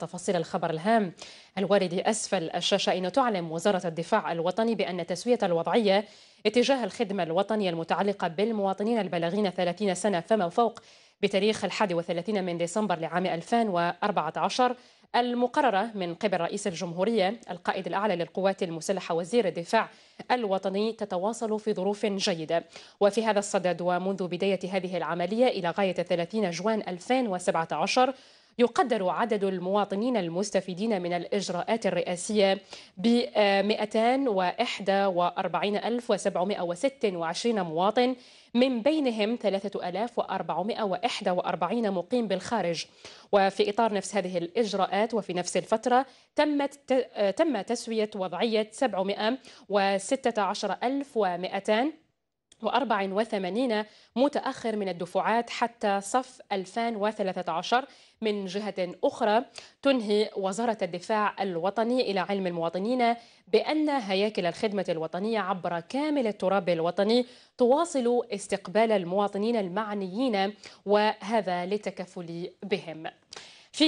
تفاصيل الخبر الهام الوارد أسفل الشاشة إن تعلم وزارة الدفاع الوطني بأن تسوية الوضعية اتجاه الخدمة الوطنية المتعلقة بالمواطنين البالغين 30 سنة فما فوق بتاريخ 31 من ديسمبر لعام 2014 المقررة من قبل رئيس الجمهورية القائد الأعلى للقوات المسلحة وزير الدفاع الوطني تتواصل في ظروف جيدة وفي هذا الصدد ومنذ بداية هذه العملية إلى غاية 30 جوان 2017 يقدر عدد المواطنين المستفيدين من الإجراءات الرئاسية ب 241726 آه، مواطن من بينهم 3441 مقيم بالخارج وفي إطار نفس هذه الإجراءات وفي نفس الفترة تمت آه، تم تسوية وضعية 716200 و84 متأخر من الدفعات حتى صف 2013 من جهة أخرى تنهي وزارة الدفاع الوطني إلى علم المواطنين بأن هياكل الخدمة الوطنية عبر كامل التراب الوطني تواصل استقبال المواطنين المعنيين وهذا للتكفل بهم في